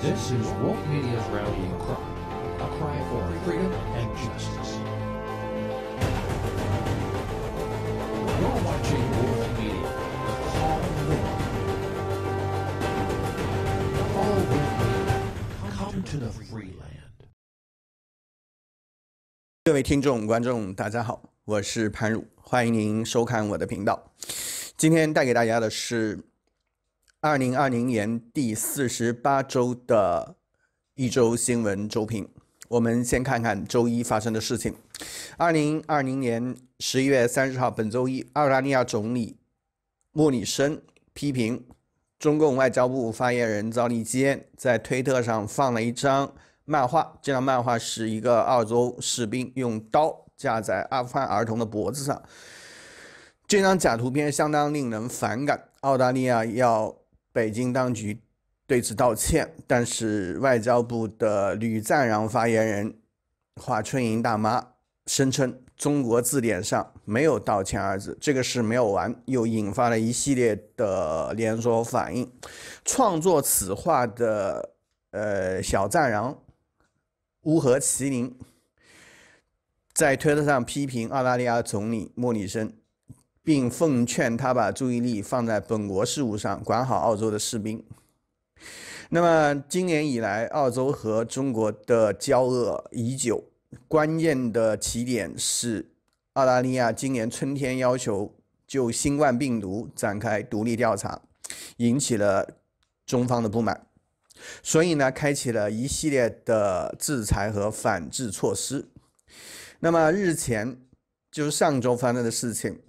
This is Wolf Media's rallying cry, a cry for freedom and justice. You're watching Wolf Media, the call of war. Follow Wolf. me. Come to the free land. 各位听众、观众，大家好，我是潘汝，欢迎您收看我的频道。今天带给大家的是二零二零年第四十八周的一周新闻周评，我们先看看周一发生的事情。二零二零年十一月三十号，本周一，澳大利亚总理莫里森批评中共外交部发言人赵立坚在推特上放了一张漫画。这张漫画是一个澳洲士兵用刀架在阿富汗儿童的脖子上。这张假图片相当令人反感。澳大利亚要。北京当局对此道歉，但是外交部的吕赞然发言人华春莹大妈声称，中国字典上没有道歉二字，这个事没有完，又引发了一系列的连锁反应。创作此话的呃小赞壤乌合麒麟，在推特上批评澳大利亚总理莫里森。并奉劝他把注意力放在本国事务上，管好澳洲的士兵。那么今年以来，澳洲和中国的交恶已久，关键的起点是澳大利亚今年春天要求就新冠病毒展开独立调查，引起了中方的不满，所以呢，开启了一系列的制裁和反制措施。那么日前，就是上周发生的事情。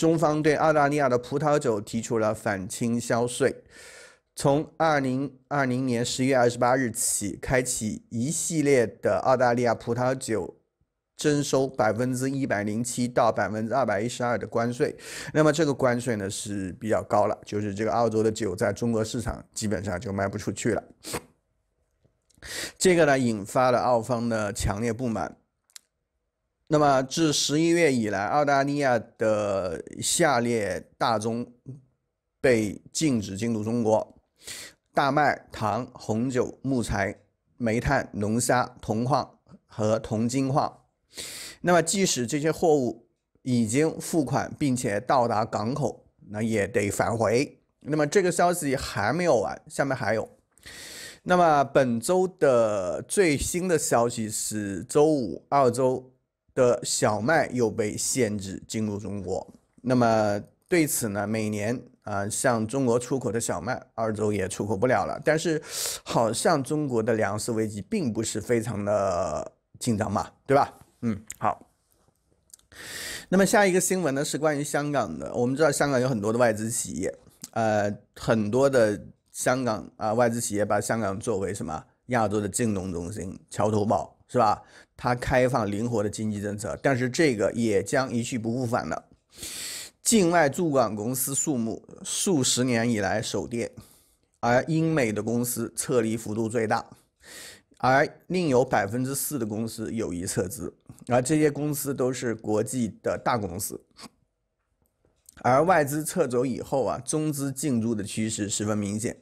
中方对澳大利亚的葡萄酒提出了反倾销税，从二零二零年十一月二十八日起，开启一系列的澳大利亚葡萄酒征收百分之一百零七到百分之二百一十二的关税。那么这个关税呢是比较高了，就是这个澳洲的酒在中国市场基本上就卖不出去了。这个呢引发了澳方的强烈不满。那么，自十一月以来，澳大利亚的下列大宗被禁止进入中国：大麦、糖、红酒、木材、煤炭、龙虾、铜矿和铜精矿。那么，即使这些货物已经付款并且到达港口，那也得返回。那么，这个消息还没有完，下面还有。那么，本周的最新的消息是周五，澳洲。的小麦又被限制进入中国，那么对此呢，每年啊向中国出口的小麦，欧洲也出口不了了。但是，好像中国的粮食危机并不是非常的紧张嘛，对吧？嗯，好。那么下一个新闻呢，是关于香港的。我们知道香港有很多的外资企业，呃，很多的香港啊外资企业把香港作为什么亚洲的金融中心，桥头堡，是吧？它开放灵活的经济政策，但是这个也将一去不复返了。境外驻港公司数目数十年以来首跌，而英美的公司撤离幅度最大，而另有百分之四的公司有意撤资，而这些公司都是国际的大公司。而外资撤走以后啊，中资进驻的趋势十分明显。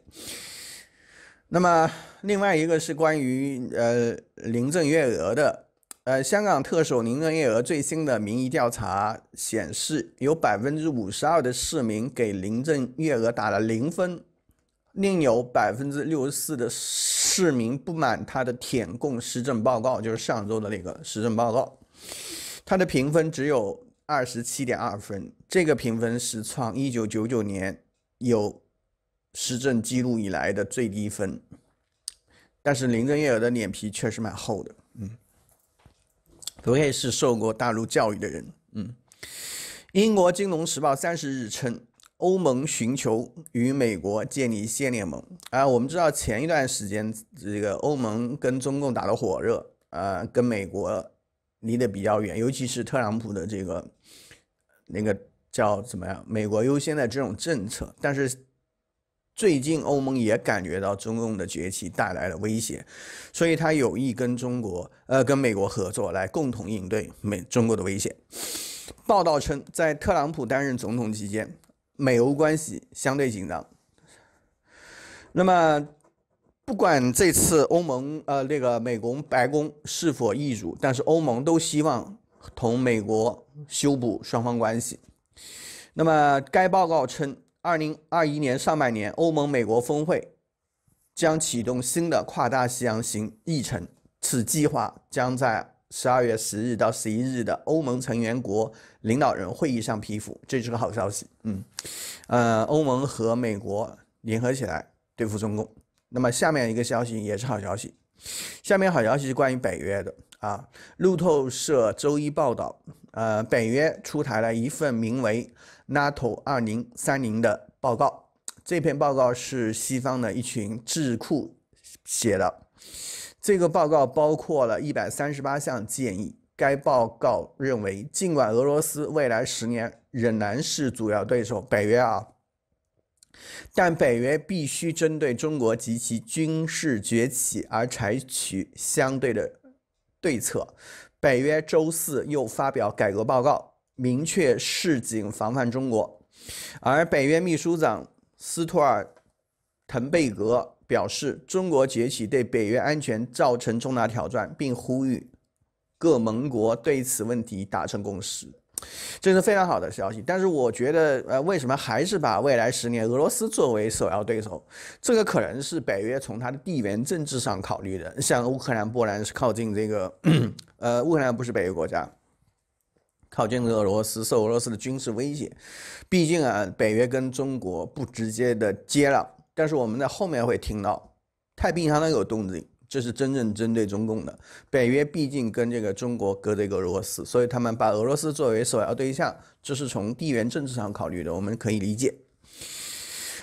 那么另外一个是关于呃，林郑月娥的。呃，香港特首林郑月娥最新的民意调查显示，有百分之五十二的市民给林郑月娥打了零分，另有百分之六十四的市民不满她的“舔共”施政报告，就是上周的那个施政报告，她的评分只有二十七点二分，这个评分是创一九九九年有施政记录以来的最低分。但是林郑月娥的脸皮确实蛮厚的，嗯。我也是受过大陆教育的人，嗯。英国金融时报三十日称，欧盟寻求与美国建立新联盟。啊，我们知道前一段时间这个欧盟跟中共打的火热，啊，跟美国离得比较远，尤其是特朗普的这个那个叫怎么样“美国优先”的这种政策，但是。最近，欧盟也感觉到中共的崛起带来了威胁，所以他有意跟中国，呃，跟美国合作来共同应对美中国的威胁。报道称，在特朗普担任总统期间，美欧关系相对紧张。那么，不管这次欧盟，呃，那个美国白宫是否易主，但是欧盟都希望同美国修补双方关系。那么，该报告称。二零二一年上半年，欧盟美国峰会将启动新的跨大西洋行议程。此计划将在十二月十日到十一日的欧盟成员国领导人会议上批复。这是个好消息，嗯，呃，欧盟和美国联合起来对付中共。那么下面一个消息也是好消息，下面好消息是关于北约的。啊，路透社周一报道，呃，北约出台了一份名为《NATO 2030》的报告。这篇报告是西方的一群智库写的。这个报告包括了138项建议。该报告认为，尽管俄罗斯未来十年仍然是主要对手，北约啊，但北约必须针对中国及其军事崛起而采取相对的。对策。北约周四又发表改革报告，明确示警防范中国。而北约秘书长斯托尔滕贝格表示，中国崛起对北约安全造成重大挑战，并呼吁各盟国对此问题达成共识。这是非常好的消息，但是我觉得，呃，为什么还是把未来十年俄罗斯作为首要对手？这个可能是北约从它的地缘政治上考虑的。像乌克兰、波兰是靠近这个，呃，乌克兰不是北约国家，靠近俄罗斯，受俄罗斯的军事威胁。毕竟啊，北约跟中国不直接的接壤，但是我们在后面会听到，太平洋都有动静。这是真正针对中共的。北约毕竟跟这个中国隔着一个俄罗斯，所以他们把俄罗斯作为首要对象，这是从地缘政治上考虑的，我们可以理解。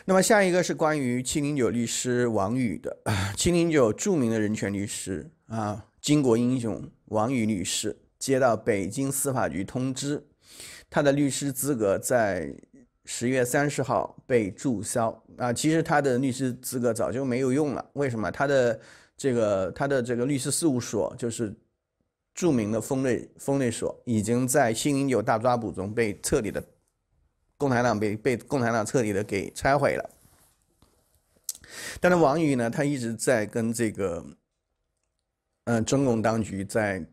那么下一个是关于七零九律师王宇的，七零九著名的人权律师啊，巾帼英雄王宇律师接到北京司法局通知，他的律师资格在十月三十号被注销啊。其实他的律师资格早就没有用了，为什么？他的这个他的这个律师事务所，就是著名的丰瑞丰瑞所，已经在“新零九”大抓捕中被彻底的共产党被被共产党彻底的给拆毁了。但是王宇呢，他一直在跟这个嗯中共当局在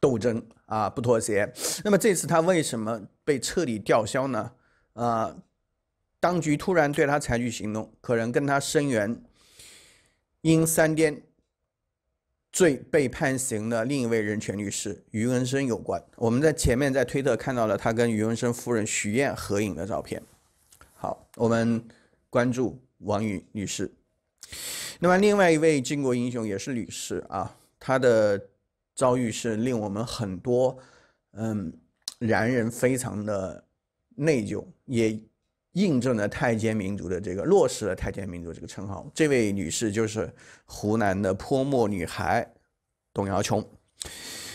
斗争啊，不妥协。那么这次他为什么被彻底吊销呢？啊，当局突然对他采取行动，可能跟他声援。因三颠罪被判刑的另一位人权律师于文生有关，我们在前面在推特看到了他跟于文生夫人徐燕合影的照片。好，我们关注王宇律师。那么，另外一位巾帼英雄也是律师啊，她的遭遇是令我们很多嗯男人非常的内疚，也。印证了太监民族的这个，落实了太监民族这个称号。这位女士就是湖南的泼墨女孩董瑶琼。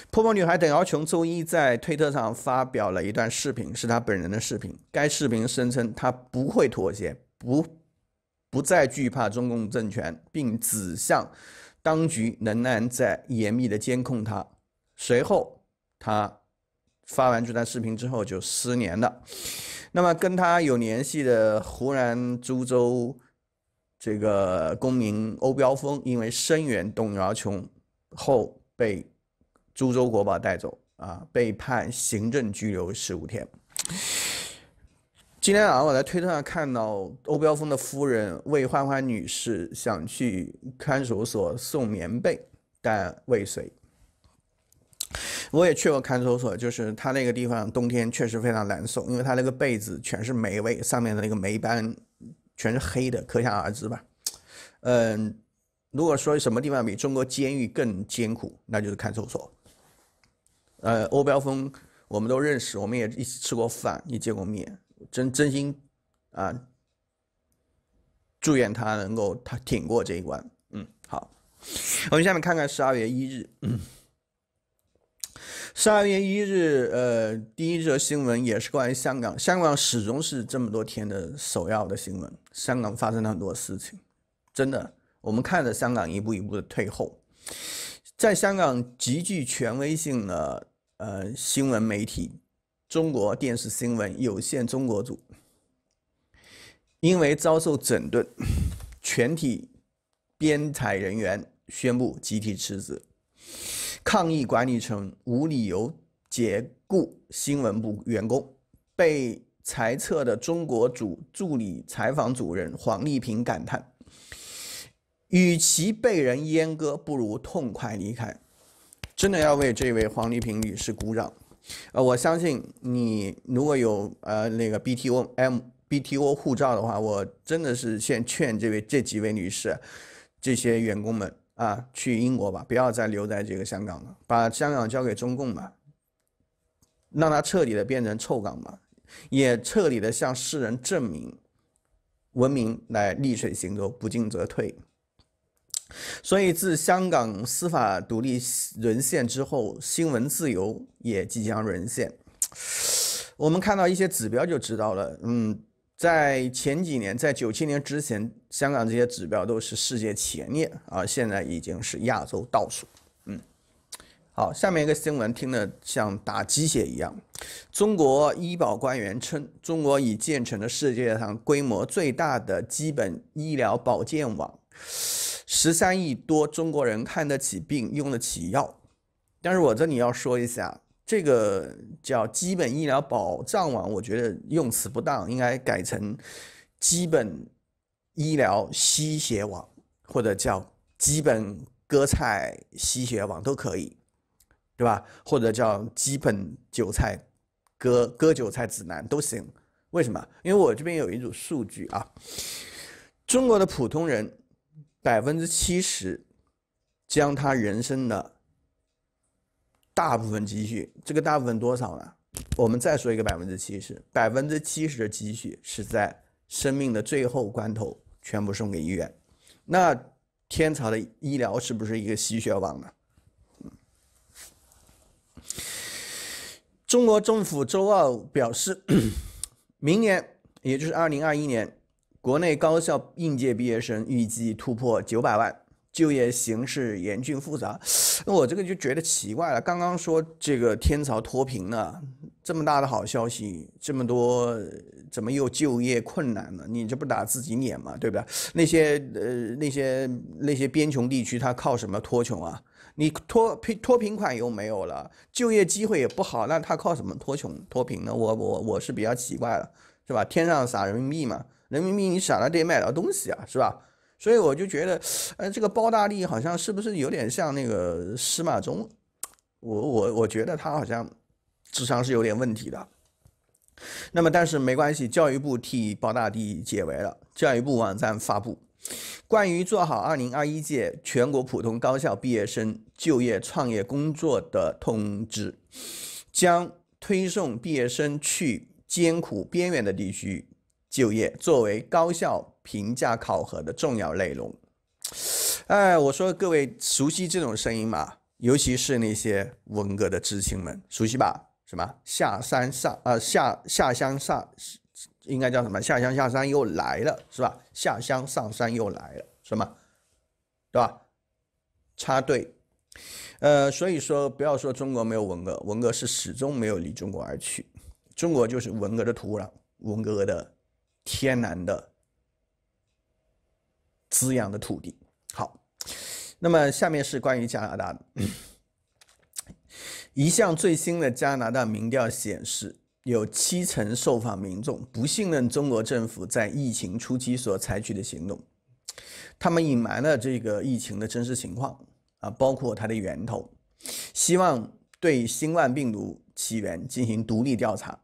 泼墨女孩董瑶琼周一在推特上发表了一段视频，是她本人的视频。该视频声称她不会妥协，不不再惧怕中共政权，并指向当局仍然在严密的监控她。随后，她发完这段视频之后就失联了。那么跟他有联系的湖南株洲这个公民欧标峰，因为声援董瑶琼后被株洲国宝带走啊，被判行政拘留十五天。今天早上我在推特上看到欧标峰的夫人魏欢欢女士想去看守所送棉被，但未遂。我也去过看守所，就是他那个地方冬天确实非常难受，因为他那个被子全是霉味，上面的那个霉斑全是黑的，可想而知吧。嗯，如果说什么地方比中国监狱更艰苦，那就是看守所。呃，欧标峰我们都认识，我们也一起吃过饭，也见过面，真真心啊，祝愿他能够他挺过这一关。嗯，好，我们下面看看十二月一日，嗯。十二月一日，呃，第一则新闻也是关于香港。香港始终是这么多天的首要的新闻。香港发生了很多事情，真的，我们看着香港一步一步的退后。在香港极具权威性的呃新闻媒体，中国电视新闻有限中国组，因为遭受整顿，全体编采人员宣布集体辞职。抗议管理层无理由解雇新闻部员工，被裁撤的中国组助理采访主任黄丽萍感叹：“与其被人阉割，不如痛快离开。”真的要为这位黄丽萍女士鼓掌。呃，我相信你如果有呃那个 BTO M BTO 护照的话，我真的是先劝这位这几位女士，这些员工们。啊，去英国吧，不要再留在这个香港了，把香港交给中共吧，让它彻底的变成臭港吧，也彻底的向世人证明，文明来逆水行舟，不进则退。所以自香港司法独立沦陷之后，新闻自由也即将沦陷。我们看到一些指标就知道了，嗯。在前几年，在九七年之前，香港这些指标都是世界前列啊，现在已经是亚洲倒数。嗯，好，下面一个新闻听得像打鸡血一样。中国医保官员称，中国已建成世界上规模最大的基本医疗保健网，十三亿多中国人看得起病，用得起药。但是我这里要说一下。这个叫基本医疗保障网，我觉得用词不当，应该改成基本医疗吸血网，或者叫基本割菜吸血网都可以，对吧？或者叫基本韭菜割割韭菜指南都行。为什么？因为我这边有一组数据啊，中国的普通人百分之七十将他人生的。大部分积蓄，这个大部分多少呢？我们再说一个百分之七十，百分之七十的积蓄是在生命的最后关头全部送给医院。那天朝的医疗是不是一个吸血网呢？中国政府周二表示，明年也就是二零二一年，国内高校应届毕业生预计突破九百万。就业形势严峻复杂，那我这个就觉得奇怪了。刚刚说这个天朝脱贫呢，这么大的好消息，这么多，怎么又就业困难了？你这不打自己脸嘛，对不对？那些呃那些那些边穷地区，他靠什么脱穷啊？你脱贫脱贫款又没有了，就业机会也不好，那他靠什么脱穷脱贫呢？我我我是比较奇怪了，是吧？天上撒人民币嘛，人民币你撒了，得买到东西啊，是吧？所以我就觉得，呃，这个包大利好像是不是有点像那个司马衷？我我我觉得他好像智商是有点问题的。那么但是没关系，教育部替包大利解围了。教育部网站发布关于做好2021届全国普通高校毕业生就业创业工作的通知，将推送毕业生去艰苦边远的地区就业，作为高校。评价考核的重要内容，哎，我说各位熟悉这种声音吗？尤其是那些文革的知青们，熟悉吧？什么下山上啊下下乡上，应该叫什么？下乡下山又来了是吧？下乡上山又来了是吗？对吧？插队，呃，所以说不要说中国没有文革，文革是始终没有离中国而去，中国就是文革的土壤，文革的天然的。滋养的土地。好，那么下面是关于加拿大的一项最新的加拿大民调显示，有七成受访民众不信任中国政府在疫情初期所采取的行动，他们隐瞒了这个疫情的真实情况啊，包括它的源头。希望对新冠病毒起源进行独立调查，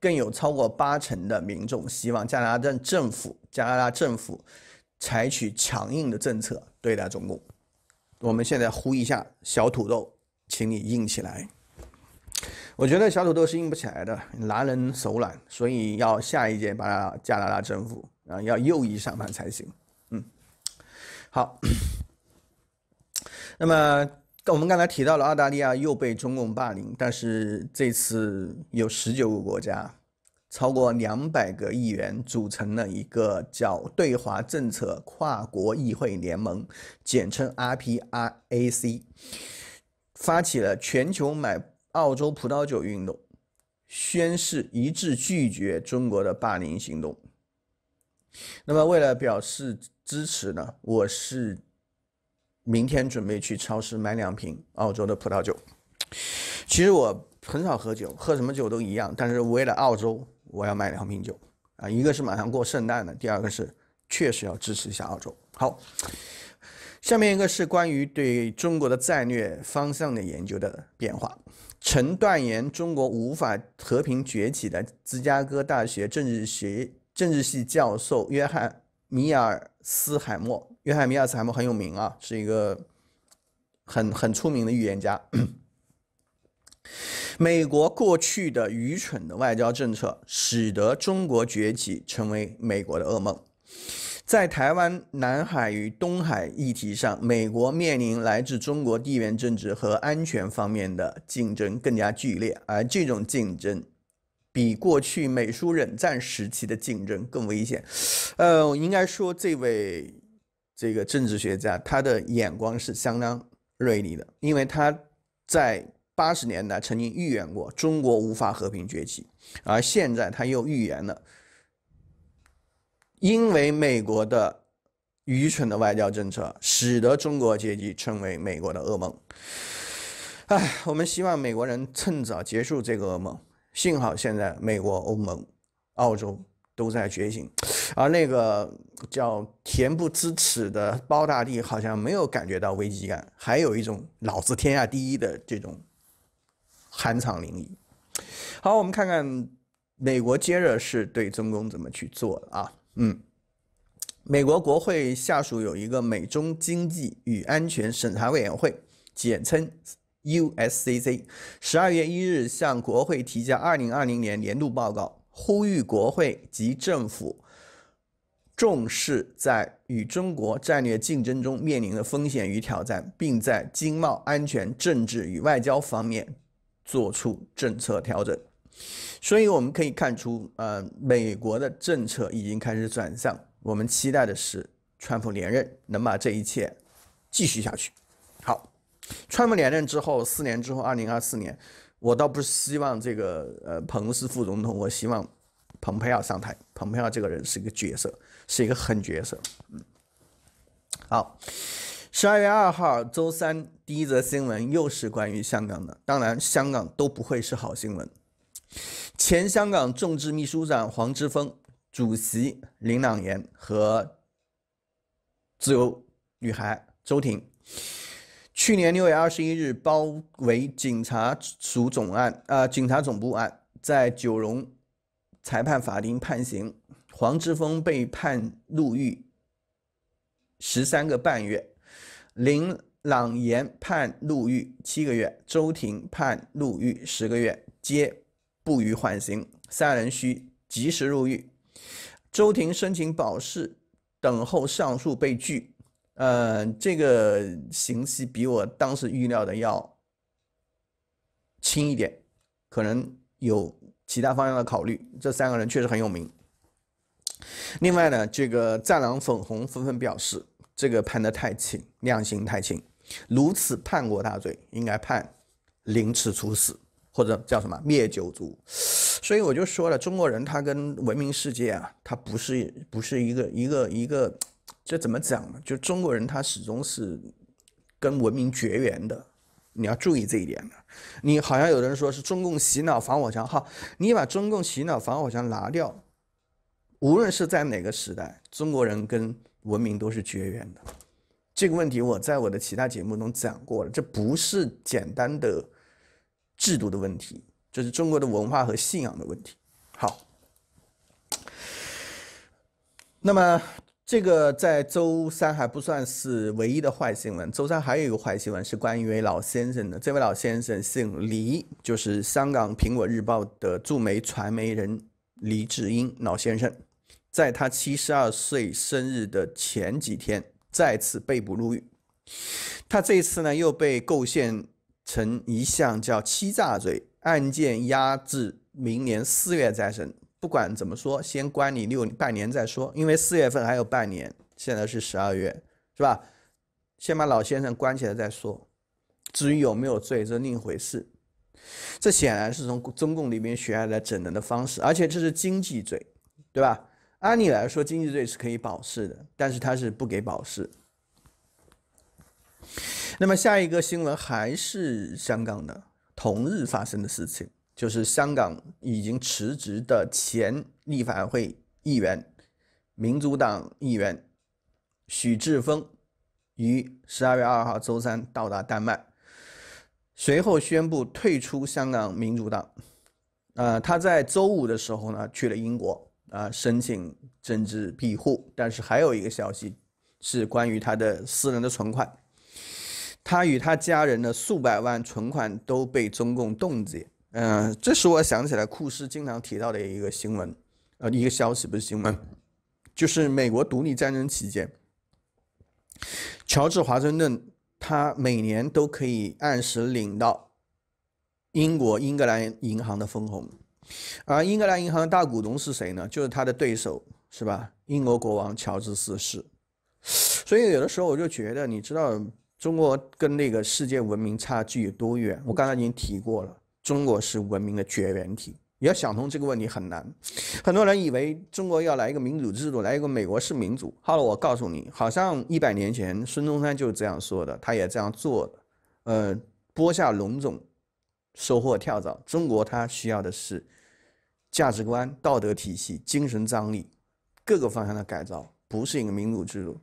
更有超过八成的民众希望加拿大政府，加拿大政府。采取强硬的政策对待中共。我们现在呼一下小土豆，请你硬起来。我觉得小土豆是硬不起来的，拿人手软，所以要下一届把加拿大征服啊，要右翼上盘才行。嗯，好。那么我们刚才提到了澳大利亚又被中共霸凌，但是这次有十九个国家。超过两百个议员组成了一个叫“对华政策跨国议会联盟”，简称 RPRAC，发起了全球买澳洲葡萄酒运动，宣誓一致拒绝中国的霸凌行动。那么，为了表示支持呢，我是明天准备去超市买两瓶澳洲的葡萄酒。其实我很少喝酒，喝什么酒都一样，但是为了澳洲。我要买两瓶酒，啊，一个是马上过圣诞的，第二个是确实要支持一下澳洲。好，下面一个是关于对中国的战略方向的研究的变化。曾断言中国无法和平崛起的芝加哥大学政治学政治系教授约翰米尔斯海默，约翰米尔斯海默很有名啊，是一个很很出名的预言家。美国过去的愚蠢的外交政策，使得中国崛起成为美国的噩梦。在台湾、南海与东海议题上，美国面临来自中国地缘政治和安全方面的竞争更加剧烈，而这种竞争比过去美苏冷战时期的竞争更危险。呃，应该说这位这个政治学家他的眼光是相当锐利的，因为他在。八十年代曾经预言过中国无法和平崛起，而现在他又预言了，因为美国的愚蠢的外交政策，使得中国阶级成为美国的噩梦。哎，我们希望美国人趁早结束这个噩梦。幸好现在美国、欧盟、澳洲都在觉醒，而那个叫恬不知耻的包大帝好像没有感觉到危机感，还有一种老子天下第一的这种。酣畅淋漓。好，我们看看美国接着是对中共怎么去做的啊？嗯，美国国会下属有一个美中经济与安全审查委员会，简称 USCC，十二月一日向国会提交二零二零年年度报告，呼吁国会及政府重视在与中国战略竞争中面临的风险与挑战，并在经贸、安全、政治与外交方面。做出政策调整，所以我们可以看出，呃，美国的政策已经开始转向。我们期待的是，川普连任能把这一切继续下去。好，川普连任之后，四年之后，二零二四年，我倒不是希望这个呃彭斯副总统，我希望蓬佩奥上台。蓬佩奥这个人是一个角色，是一个狠角色。嗯，好，十二月二号周三。一则新闻又是关于香港的，当然香港都不会是好新闻。前香港众志秘书长黄之锋、主席林朗言和自由女孩周婷，去年六月二十一日包围警察署总案，啊，警察总部案，在九龙裁判法庭判刑，黄之锋被判入狱十三个半月，林。朗言判入狱七个月，周婷判入狱十个月，皆不予缓刑，三人需及时入狱。周婷申请保释，等候上诉被拒。呃，这个刑期比我当时预料的要轻一点，可能有其他方向的考虑。这三个人确实很有名。另外呢，这个战狼粉红纷纷表示，这个判的太轻，量刑太轻。如此叛国大罪，应该判凌迟处死，或者叫什么灭九族。所以我就说了，中国人他跟文明世界啊，他不是不是一个一个一个，这怎么讲呢？就中国人他始终是跟文明绝缘的，你要注意这一点的。你好像有人说是中共洗脑防火墙，哈，你把中共洗脑防火墙拿掉，无论是在哪个时代，中国人跟文明都是绝缘的。这个问题我在我的其他节目中讲过了，这不是简单的制度的问题，这是中国的文化和信仰的问题。好，那么这个在周三还不算是唯一的坏新闻，周三还有一个坏新闻是关于一位老先生的。这位老先生姓黎，就是香港《苹果日报》的驻美传媒人黎志英老先生，在他七十二岁生日的前几天。再次被捕入狱，他这一次呢又被构陷成一项叫欺诈罪案件，压至明年四月再审。不管怎么说，先关你六半年再说，因为四月份还有半年，现在是十二月，是吧？先把老先生关起来再说。至于有没有罪，是另一回事。这显然是从中共里面学来的整人的方式，而且这是经济罪，对吧？按理来说，经济罪是可以保释的，但是他是不给保释。那么下一个新闻还是香港的，同日发生的事情，就是香港已经辞职的前立法会议员、民主党议员许志峰，于十二月二号周三到达丹麦，随后宣布退出香港民主党。呃，他在周五的时候呢去了英国。啊，申请政治庇护，但是还有一个消息是关于他的私人的存款，他与他家人的数百万存款都被中共冻结。嗯，这使我想起来库斯经常提到的一个新闻，呃，一个消息不是新闻，就是美国独立战争期间，乔治华盛顿他每年都可以按时领到英国英格兰银行的分红。而英格兰银行的大股东是谁呢？就是他的对手，是吧？英国国王乔治四世。所以有的时候我就觉得，你知道中国跟那个世界文明差距有多远？我刚才已经提过了，中国是文明的绝缘体。你要想通这个问题很难。很多人以为中国要来一个民主制度，来一个美国式民主。好了，我告诉你，好像一百年前孙中山就是这样说的，他也这样做的。嗯，播下龙种，收获跳蚤。中国它需要的是。价值观、道德体系、精神张力，各个方向的改造，不是一个民主制度。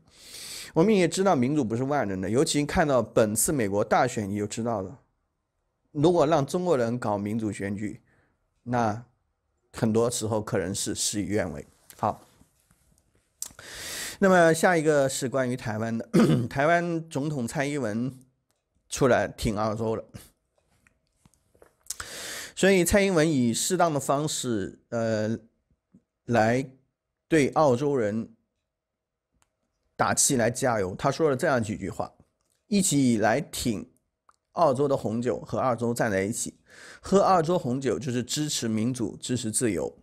我们也知道，民主不是万能的，尤其看到本次美国大选，你就知道了。如果让中国人搞民主选举，那很多时候可能是事与愿违。好，那么下一个是关于台湾的，台湾总统蔡英文出来挺澳洲了。所以蔡英文以适当的方式，呃，来对澳洲人打气、来加油。他说了这样几句话：，一起来挺澳洲的红酒和澳洲站在一起，喝澳洲红酒就是支持民主、支持自由，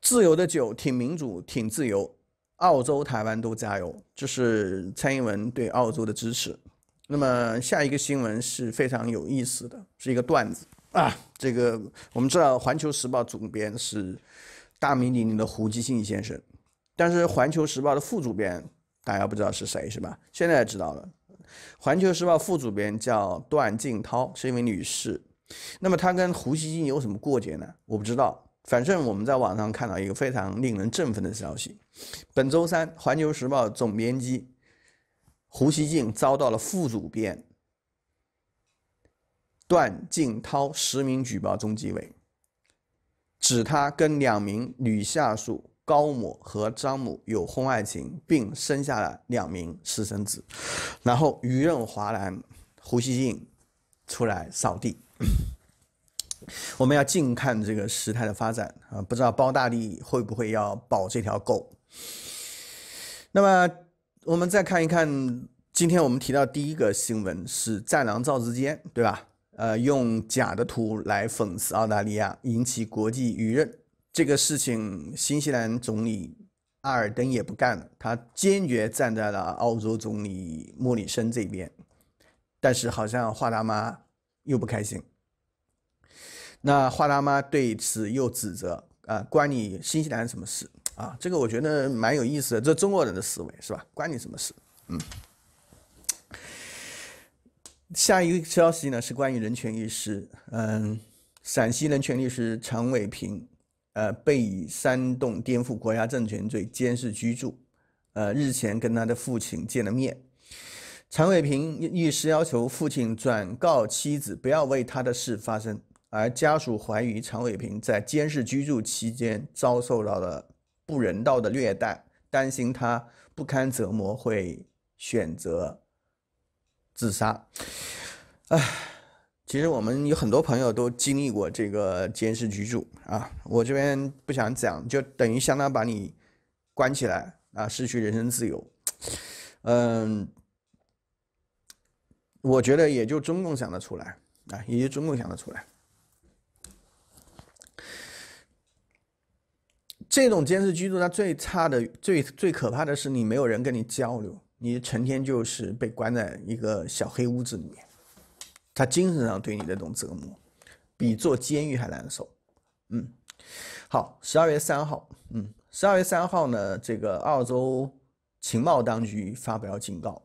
自由的酒挺民主、挺自由。澳洲、台湾都加油，这是蔡英文对澳洲的支持。那么下一个新闻是非常有意思的，是一个段子啊。这个我们知道，环球时报总编是大名鼎鼎的胡锡信先生，但是环球时报的副主编大家不知道是谁是吧？现在知道了，环球时报副主编叫段静涛，是一位女士。那么她跟胡锡进有什么过节呢？我不知道，反正我们在网上看到一个非常令人振奋的消息：本周三，环球时报总编辑。胡锡进遭到了副主编段静涛实名举报中纪委，指他跟两名女下属高某和张某有婚外情，并生下了两名私生子，然后舆论哗然，胡锡进出来扫地。我们要静看这个时态的发展啊，不知道包大利会不会要保这条狗？那么。我们再看一看，今天我们提到第一个新闻是“战狼”赵志坚”，对吧？呃，用假的图来讽刺澳大利亚，引起国际舆论。这个事情，新西兰总理阿尔登也不干了，他坚决站在了澳洲总理莫里森这边。但是，好像华大妈又不开心。那华大妈对此又指责啊，关你新西兰什么事？啊，这个我觉得蛮有意思的，这中国人的思维是吧？关你什么事？嗯。下一个消息呢是关于人权律师，嗯，陕西人权律师常伟平，呃，被以煽动颠覆国家政权罪监视居住，呃，日前跟他的父亲见了面，常伟平律师要求父亲转告妻子不要为他的事发声，而家属怀疑常伟平在监视居住期间遭受到了。不人道的虐待，担心他不堪折磨会选择自杀。哎，其实我们有很多朋友都经历过这个监视居住啊，我这边不想讲，就等于相当于把你关起来啊，失去人身自由。嗯，我觉得也就中共想得出来啊，也就中共想得出来。这种监视居住，它最差的、最最可怕的是，你没有人跟你交流，你成天就是被关在一个小黑屋子里面，它精神上对你的这种折磨，比坐监狱还难受。嗯，好，十二月三号，嗯，十二月三号呢，这个澳洲情报当局发表警告，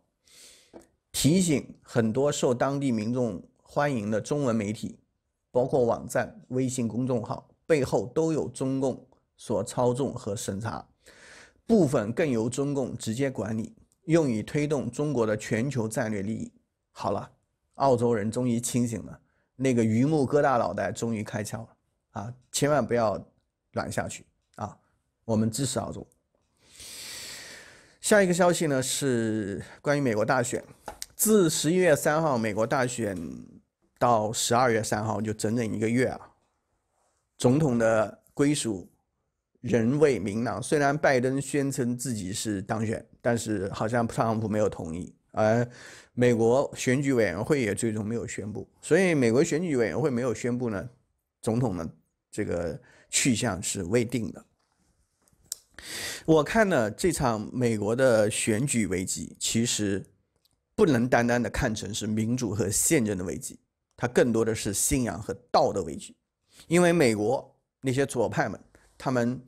提醒很多受当地民众欢迎的中文媒体，包括网站、微信公众号，背后都有中共。所操纵和审查，部分更由中共直接管理，用以推动中国的全球战略利益。好了，澳洲人终于清醒了，那个榆木疙瘩脑袋终于开窍了啊！千万不要软下去啊！我们支持澳洲。下一个消息呢，是关于美国大选。自十一月三号美国大选到十二月三号，就整整一个月啊，总统的归属。仍未明朗。虽然拜登宣称自己是当选，但是好像特朗普没有同意，而美国选举委员会也最终没有宣布。所以美国选举委员会没有宣布呢，总统呢这个去向是未定的。我看呢这场美国的选举危机，其实不能单单的看成是民主和宪政的危机，它更多的是信仰和道德危机。因为美国那些左派们，他们。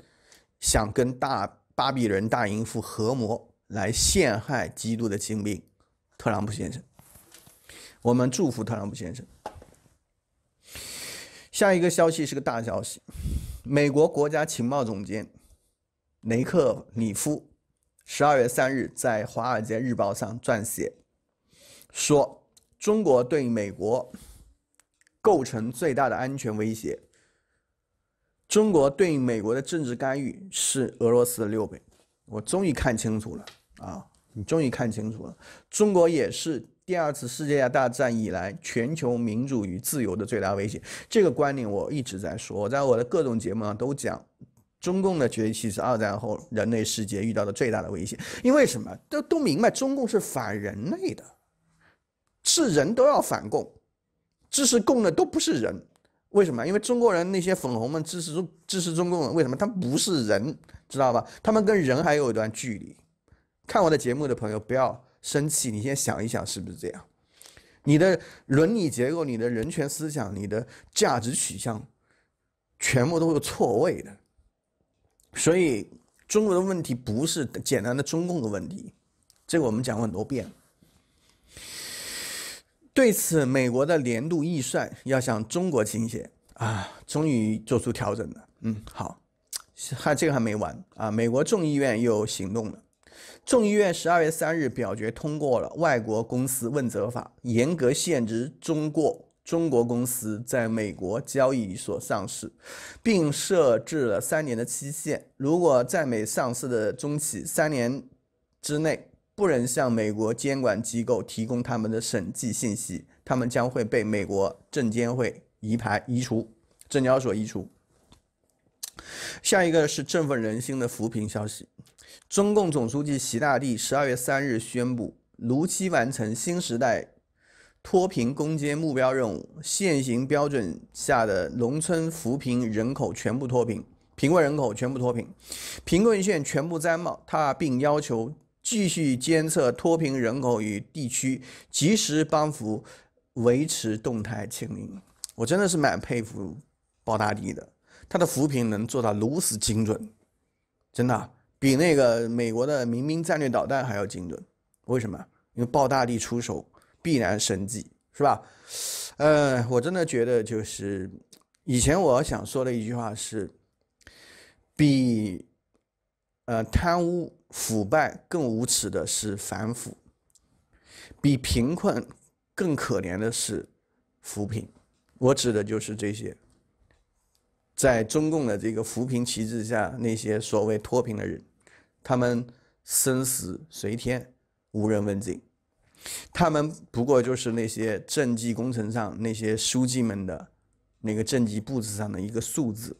想跟大巴比人大淫妇合谋来陷害基督的精兵，特朗普先生，我们祝福特朗普先生。下一个消息是个大消息，美国国家情报总监雷克米夫十二月三日在《华尔街日报》上撰写，说中国对美国构成最大的安全威胁。中国对美国的政治干预是俄罗斯的六倍，我终于看清楚了啊！你终于看清楚了，中国也是第二次世界大战以来全球民主与自由的最大威胁。这个观点我一直在说，我在我的各种节目上都讲，中共的崛起是二战后人类世界遇到的最大的威胁。因为什么都都明白，中共是反人类的，是人都要反共，这是共的都不是人。为什么？因为中国人那些粉红们支持支持中共，为什么？他们不是人，知道吧？他们跟人还有一段距离。看我的节目的朋友，不要生气，你先想一想，是不是这样？你的伦理结构、你的人权思想、你的价值取向，全部都是错位的。所以，中国的问题不是简单的中共的问题，这个我们讲过很多遍。对此，美国的年度预算要向中国倾斜啊，终于做出调整了。嗯，好，还这个还没完啊，美国众议院又行动了。众议院十二月三日表决通过了外国公司问责法，严格限制中国中国公司在美国交易所上市，并设置了三年的期限。如果在美上市的中企三年之内，不能向美国监管机构提供他们的审计信息，他们将会被美国证监会移牌、移除，证交所移除。下一个是振奋人心的扶贫消息，中共总书记习大弟十二月三日宣布，如期完成新时代脱贫攻坚目标任务，现行标准下的农村扶贫人口全部脱贫，贫困人口全部脱贫，贫困县全部摘帽。他并要求。继续监测脱贫人口与地区，及时帮扶，维持动态清零。我真的是蛮佩服鲍大地的，他的扶贫能做到如此精准，真的比那个美国的民兵战略导弹还要精准。为什么？因为鲍大地出手必然神迹，是吧？呃，我真的觉得就是以前我想说的一句话是，比。呃，贪污腐败更无耻的是反腐，比贫困更可怜的是扶贫。我指的就是这些，在中共的这个扶贫旗帜下，那些所谓脱贫的人，他们生死随天，无人问津。他们不过就是那些政绩工程上那些书记们的那个政绩簿子上的一个数字。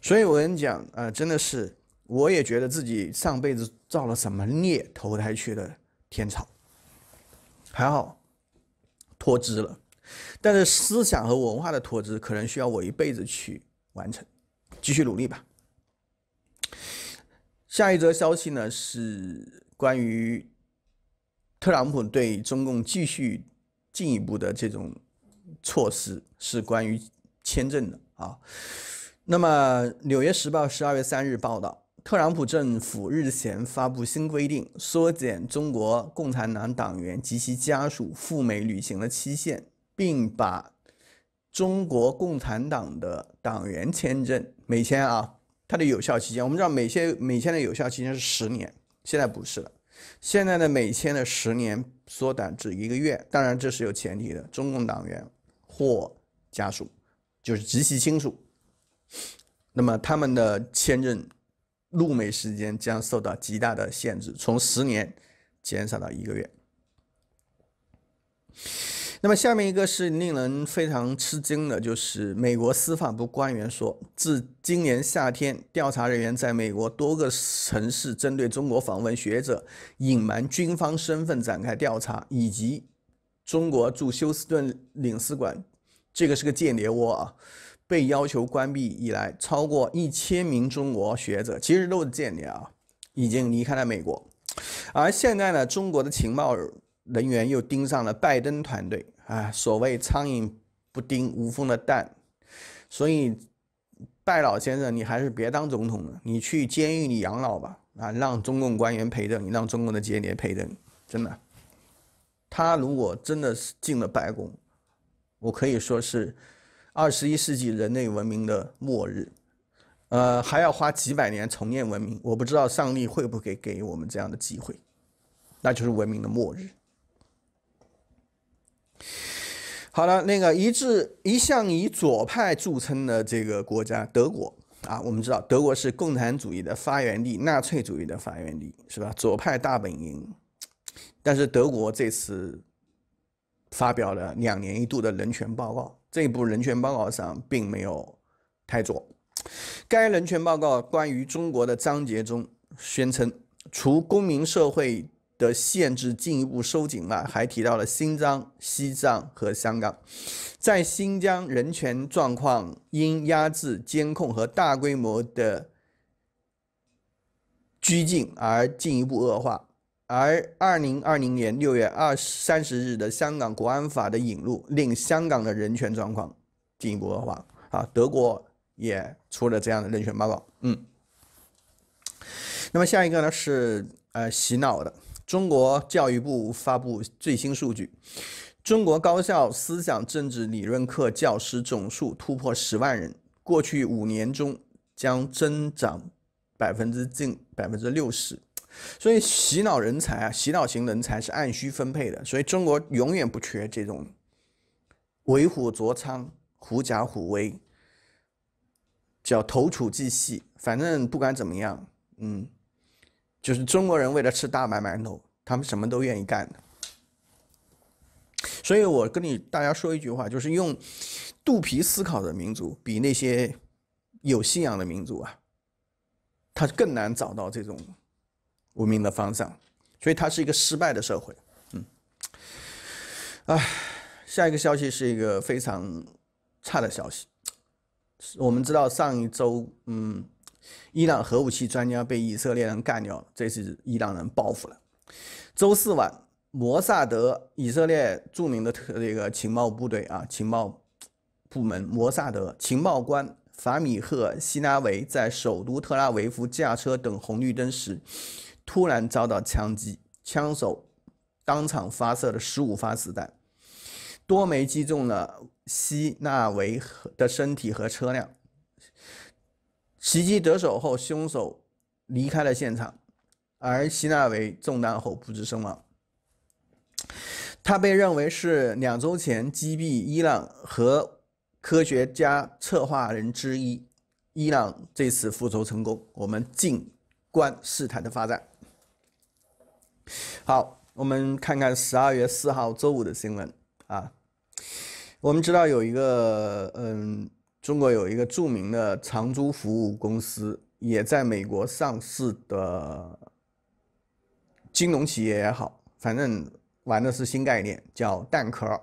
所以我跟你讲啊，真的是。我也觉得自己上辈子造了什么孽，投胎去的天朝。还好，脱脂了，但是思想和文化的脱脂可能需要我一辈子去完成，继续努力吧。下一则消息呢是关于特朗普对中共继续进一步的这种措施，是关于签证的啊。那么《纽约时报》十二月三日报道。特朗普政府日前发布新规定，缩减中国共产党党员及其家属赴美旅行的期限，并把中国共产党的党员签证（美签）啊，它的有效期间，我们知道，美签美签的有效期间是十年，现在不是了。现在的美签的十年缩短至一个月。当然，这是有前提的：中共党员或家属，就是直系亲属，那么他们的签证。入美时间将受到极大的限制，从十年减少到一个月。那么下面一个是令人非常吃惊的，就是美国司法部官员说，自今年夏天，调查人员在美国多个城市针对中国访问学者隐瞒军方身份展开调查，以及中国驻休斯顿领事馆，这个是个间谍窝啊。被要求关闭以来，超过一千名中国学者，其实都是间谍啊，已经离开了美国。而现在呢，中国的情报人员又盯上了拜登团队啊。所谓苍蝇不叮无缝的蛋，所以拜老先生，你还是别当总统了，你去监狱里养老吧啊，让中共官员陪着你让中共的间谍陪着你，真的。他如果真的是进了白宫，我可以说是。二十一世纪人类文明的末日，呃，还要花几百年重建文明。我不知道上帝会不会给我们这样的机会，那就是文明的末日。好了，那个一致一向以左派著称的这个国家德国啊，我们知道德国是共产主义的发源地，纳粹主义的发源地是吧？左派大本营。但是德国这次发表了两年一度的人权报告。这部人权报告上并没有太做。该人权报告关于中国的章节中宣称，除公民社会的限制进一步收紧外，还提到了新疆、西藏和香港。在新疆，人权状况因压制、监控和大规模的拘禁而进一步恶化。而二零二零年六月二三十日的香港国安法的引入，令香港的人权状况进一步恶化。啊，德国也出了这样的人权报告。嗯，那么下一个呢是呃洗脑的。中国教育部发布最新数据，中国高校思想政治理论课教师总数突破十万人，过去五年中将增长百分之近百分之六十。所以洗脑人才啊，洗脑型人才是按需分配的，所以中国永远不缺这种为虎作伥、狐假虎威，叫投鼠忌器。反正不管怎么样，嗯，就是中国人为了吃大白馒头，他们什么都愿意干的。所以我跟你大家说一句话，就是用肚皮思考的民族，比那些有信仰的民族啊，他更难找到这种。文明的方向，所以它是一个失败的社会。嗯，唉，下一个消息是一个非常差的消息。我们知道，上一周，嗯，伊朗核武器专家被以色列人干掉了，这是伊朗人报复了。周四晚，摩萨德以色列著名的特这个情报部队啊，情报部门摩萨德情报官法米赫希拉维在首都特拉维夫驾车等红绿灯时。突然遭到枪击，枪手当场发射了十五发子弹，多枚击中了希纳维的身体和车辆。袭击得手后，凶手离开了现场，而希纳维中弹后不治身亡。他被认为是两周前击毙伊朗核科学家策划人之一。伊朗这次复仇成功，我们静观事态的发展。好，我们看看十二月四号周五的新闻啊。我们知道有一个，嗯，中国有一个著名的长租服务公司，也在美国上市的金融企业也好，反正玩的是新概念，叫蛋壳。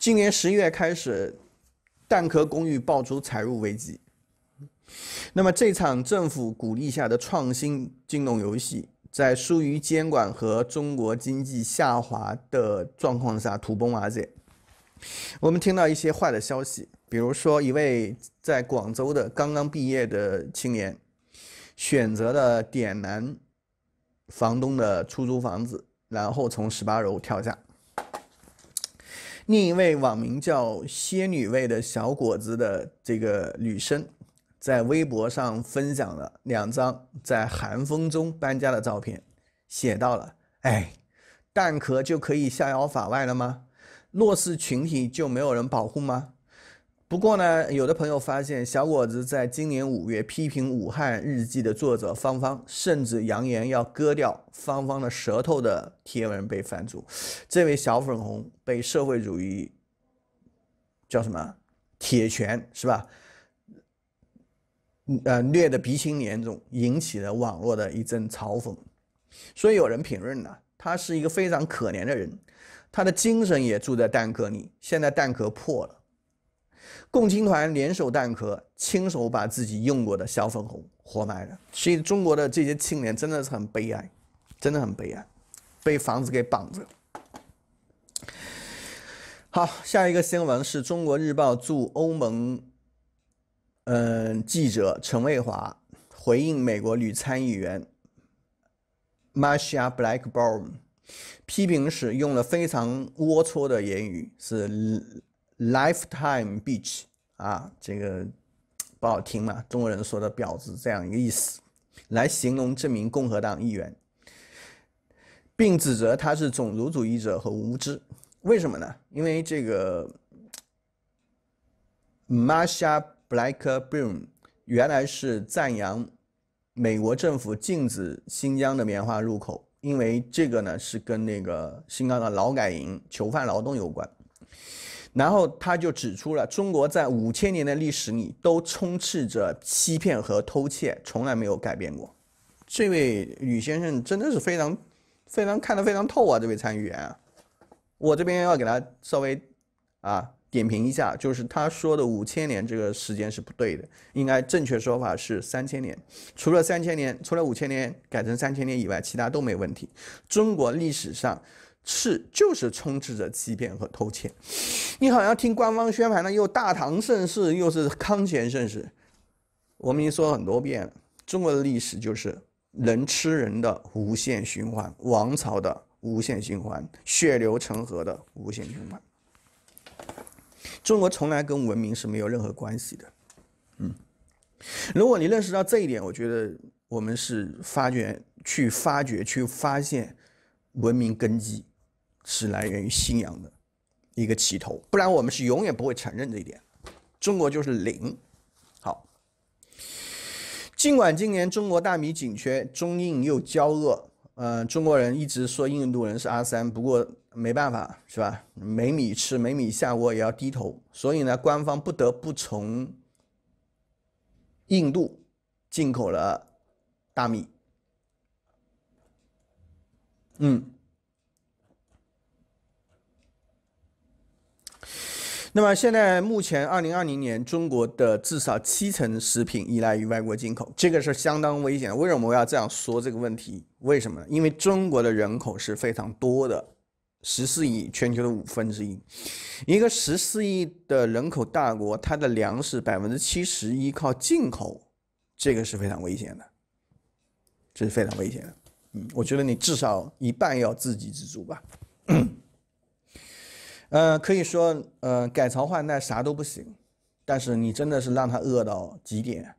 今年十一月开始，蛋壳公寓爆出财务危机。那么这场政府鼓励下的创新金融游戏。在疏于监管和中国经济下滑的状况下土崩瓦解。我们听到一些坏的消息，比如说一位在广州的刚刚毕业的青年，选择了点燃房东的出租房子，然后从十八楼跳下。另一位网名叫“仙女味”的小果子的这个女生。在微博上分享了两张在寒风中搬家的照片，写到了，哎，蛋壳就可以逍遥法外了吗？弱势群体就没有人保护吗？不过呢，有的朋友发现，小果子在今年五月批评武汉日记的作者芳芳，甚至扬言要割掉芳芳的舌头的贴文被翻出，这位小粉红被社会主义叫什么铁拳是吧？呃，虐得鼻青脸肿，引起了网络的一阵嘲讽。所以有人评论呢，他是一个非常可怜的人，他的精神也住在蛋壳里。现在蛋壳破了，共青团联手蛋壳，亲手把自己用过的小粉红活埋了。所以中国的这些青年真的是很悲哀，真的很悲哀，被房子给绑着。好，下一个新闻是中国日报驻欧盟。嗯，记者陈卫华回应美国女参议员 Marsha Blackburn 批评时用了非常龌龊的言语，是 “lifetime bitch” 啊，这个不好听嘛，中国人说的“婊子”这样一个意思，来形容这名共和党议员，并指责他是种族主义者和无知。为什么呢？因为这个 Marsha。Black b o o m 原来是赞扬美国政府禁止新疆的棉花入口，因为这个呢是跟那个新疆的劳改营、囚犯劳动有关。然后他就指出了，中国在五千年的历史里都充斥着欺骗和偷窃，从来没有改变过。这位吕先生真的是非常、非常看得非常透啊！这位参议员，我这边要给他稍微啊。点评一下，就是他说的五千年这个时间是不对的，应该正确说法是三千年。除了三千年，除了五千年改成三千年以外，其他都没问题。中国历史上是就是充斥着欺骗和偷窃。你好像听官方宣判，呢？又大唐盛世，又是康乾盛世。我们已经说很多遍了，中国的历史就是人吃人的无限循环，王朝的无限循环，血流成河的无限循环。中国从来跟文明是没有任何关系的，嗯，如果你认识到这一点，我觉得我们是发掘、去发掘、去发现文明根基是来源于信仰的一个起头，不然我们是永远不会承认这一点。中国就是零。好，尽管今年中国大米紧缺，中印又交恶，呃，中国人一直说印度人是阿三，不过。没办法，是吧？没米吃，没米下锅也要低头，所以呢，官方不得不从印度进口了大米。嗯，那么现在目前二零二零年中国的至少七成食品依赖于外国进口，这个是相当危险。为什么我要这样说这个问题？为什么呢？因为中国的人口是非常多的。十四亿全球的五分之一，一个十四亿的人口大国，它的粮食百分之七十依靠进口，这个是非常危险的，这是非常危险的。嗯，我觉得你至少一半要自给自足吧。嗯，可以说，呃，改朝换代啥都不行，但是你真的是让他饿到极点，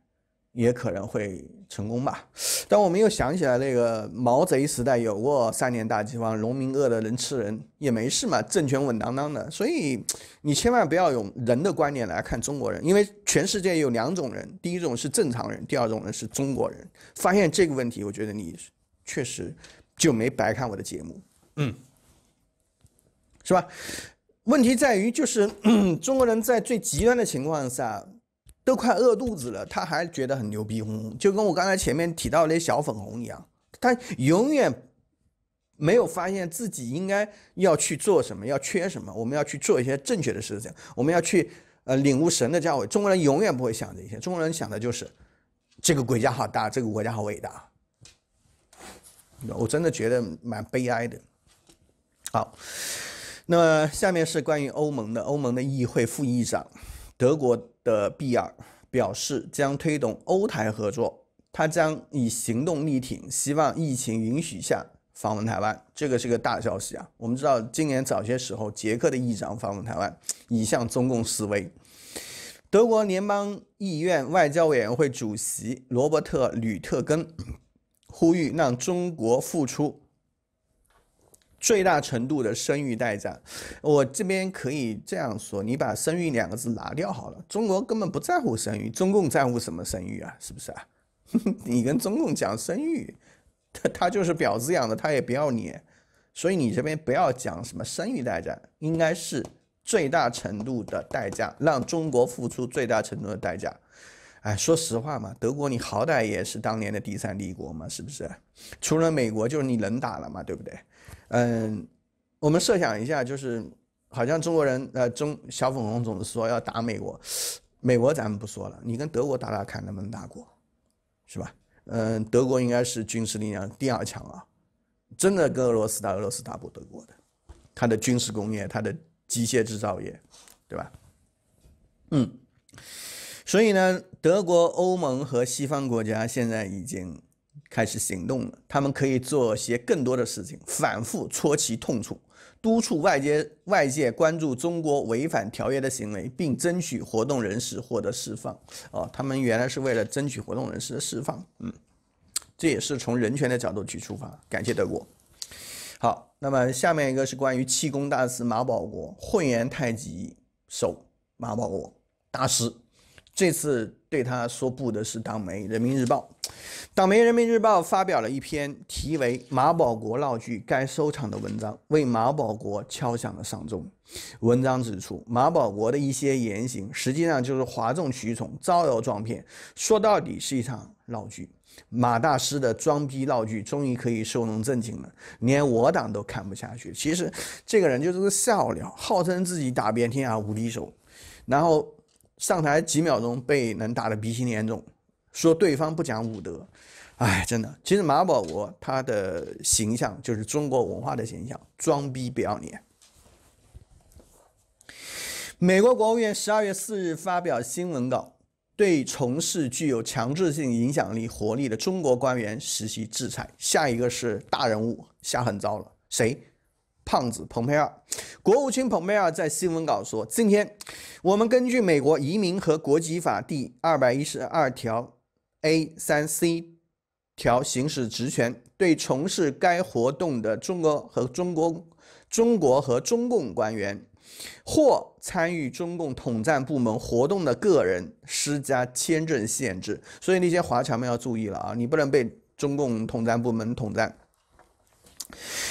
也可能会。成功吧，但我们又想起来那个毛贼时代有过三年大饥荒，农民饿的能吃人，也没事嘛，政权稳当当的。所以你千万不要用人的观念来看中国人，因为全世界有两种人，第一种是正常人，第二种人是中国人。发现这个问题，我觉得你确实就没白看我的节目，嗯，是吧？问题在于就是 中国人在最极端的情况下。都快饿肚子了，他还觉得很牛逼哄哄，就跟我刚才前面提到那小粉红一样，他永远没有发现自己应该要去做什么，要缺什么。我们要去做一些正确的事情，我们要去呃领悟神的教诲。中国人永远不会想这些，中国人想的就是这个国家好大，这个国家好伟大。我真的觉得蛮悲哀的。好，那么下面是关于欧盟的，欧盟的议会副议长。德国的比尔表示将推动欧台合作，他将以行动力挺，希望疫情允许下访问台湾。这个是个大消息啊！我们知道，今年早些时候，捷克的议长访问台湾，已向中共示威。德国联邦议院外交委员会主席罗伯特·吕特根呼吁让中国付出。最大程度的生育代价，我这边可以这样说：你把“生育”两个字拿掉好了。中国根本不在乎生育，中共在乎什么生育啊？是不是啊？你跟中共讲生育，他他就是婊子养的，他也不要你。所以你这边不要讲什么生育代价，应该是最大程度的代价，让中国付出最大程度的代价。哎，说实话嘛，德国你好歹也是当年的第三帝国嘛，是不是？除了美国，就是你能打了嘛，对不对？嗯，我们设想一下，就是好像中国人呃，中小粉红总是说要打美国，美国咱们不说了，你跟德国打打看能不能打过，是吧？嗯，德国应该是军事力量第二强啊，真的跟俄罗斯打，俄罗斯打不过德国的，它的军事工业，它的机械制造业，对吧？嗯，所以呢，德国、欧盟和西方国家现在已经。开始行动了，他们可以做些更多的事情，反复戳其痛处，督促外界外界关注中国违反条约的行为，并争取活动人士获得释放。哦，他们原来是为了争取活动人士的释放，嗯，这也是从人权的角度去出发。感谢德国。好，那么下面一个是关于气功大师马保国，混元太极手马保国大师，这次对他说不的是党媒《人民日报》。党媒《人民日报》发表了一篇题为《马保国闹剧该收场》的文章，为马保国敲响了丧钟。文章指出，马保国的一些言行实际上就是哗众取宠、招摇撞骗，说到底是一场闹剧。马大师的装逼闹剧终于可以收拢正经了，连我党都看不下去。其实，这个人就是个笑料，号称自己打遍天下无敌手，然后上台几秒钟被人打得鼻青脸肿。说对方不讲武德，哎，真的。其实马保国他的形象就是中国文化的形象，装逼不要脸。美国国务院十二月四日发表新闻稿，对从事具有强制性影响力、活力的中国官员实施制裁。下一个是大人物下狠招了，谁？胖子蓬佩奥，国务卿蓬佩奥在新闻稿说：“今天我们根据美国移民和国籍法第二百一十二条。” A 三 C 条行使职权，对从事该活动的中国和中国、中国和中共官员，或参与中共统战部门活动的个人施加签证限制。所以那些华侨们要注意了啊，你不能被中共统战部门统战。